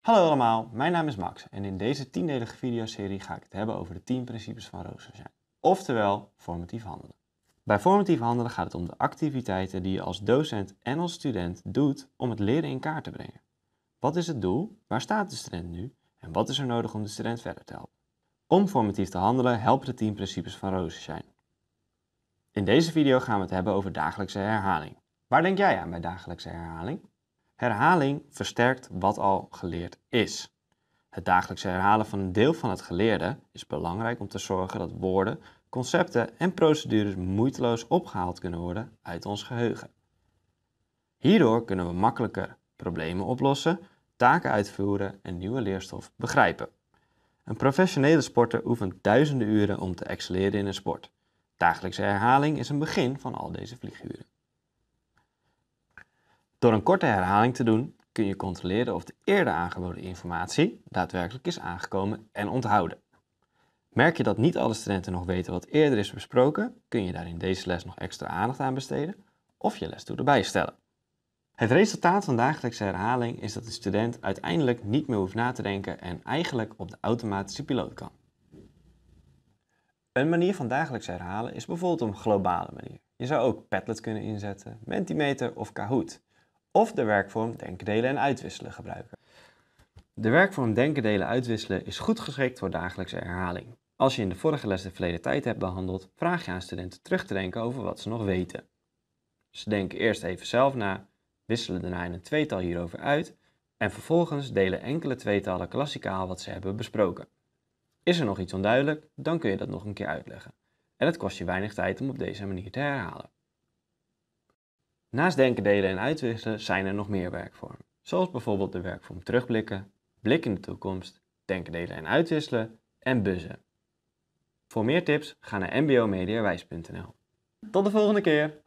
Hallo allemaal, mijn naam is Max en in deze tiendelige videoserie ga ik het hebben over de 10 principes van Rosa oftewel formatief handelen. Bij formatief handelen gaat het om de activiteiten die je als docent en als student doet om het leren in kaart te brengen. Wat is het doel? Waar staat de student nu? En wat is er nodig om de student verder te helpen? Om formatief te handelen helpen de 10 principes van Rosa In deze video gaan we het hebben over dagelijkse herhaling. Waar denk jij aan bij dagelijkse herhaling? Herhaling versterkt wat al geleerd is. Het dagelijkse herhalen van een deel van het geleerde is belangrijk om te zorgen dat woorden, concepten en procedures moeiteloos opgehaald kunnen worden uit ons geheugen. Hierdoor kunnen we makkelijker problemen oplossen, taken uitvoeren en nieuwe leerstof begrijpen. Een professionele sporter oefent duizenden uren om te excelleren in een sport. Dagelijkse herhaling is een begin van al deze vlieguren. Door een korte herhaling te doen kun je controleren of de eerder aangeboden informatie daadwerkelijk is aangekomen en onthouden. Merk je dat niet alle studenten nog weten wat eerder is besproken, kun je daar in deze les nog extra aandacht aan besteden of je les toe erbij stellen. Het resultaat van dagelijkse herhaling is dat de student uiteindelijk niet meer hoeft na te denken en eigenlijk op de automatische piloot kan. Een manier van dagelijks herhalen is bijvoorbeeld een globale manier. Je zou ook Padlet kunnen inzetten, Mentimeter of Kahoot of de werkvorm denken, delen en uitwisselen gebruiken. De werkvorm denken, delen, uitwisselen is goed geschikt voor dagelijkse herhaling. Als je in de vorige les de verleden tijd hebt behandeld, vraag je aan studenten terug te denken over wat ze nog weten. Ze denken eerst even zelf na, wisselen daarna in een tweetal hierover uit en vervolgens delen enkele tweetallen klassikaal wat ze hebben besproken. Is er nog iets onduidelijk, dan kun je dat nog een keer uitleggen. En het kost je weinig tijd om op deze manier te herhalen. Naast denken, delen en uitwisselen zijn er nog meer werkvormen. Zoals bijvoorbeeld de werkvorm terugblikken, blik in de toekomst, denken, delen en uitwisselen en buzzen. Voor meer tips ga naar mbo Tot de volgende keer!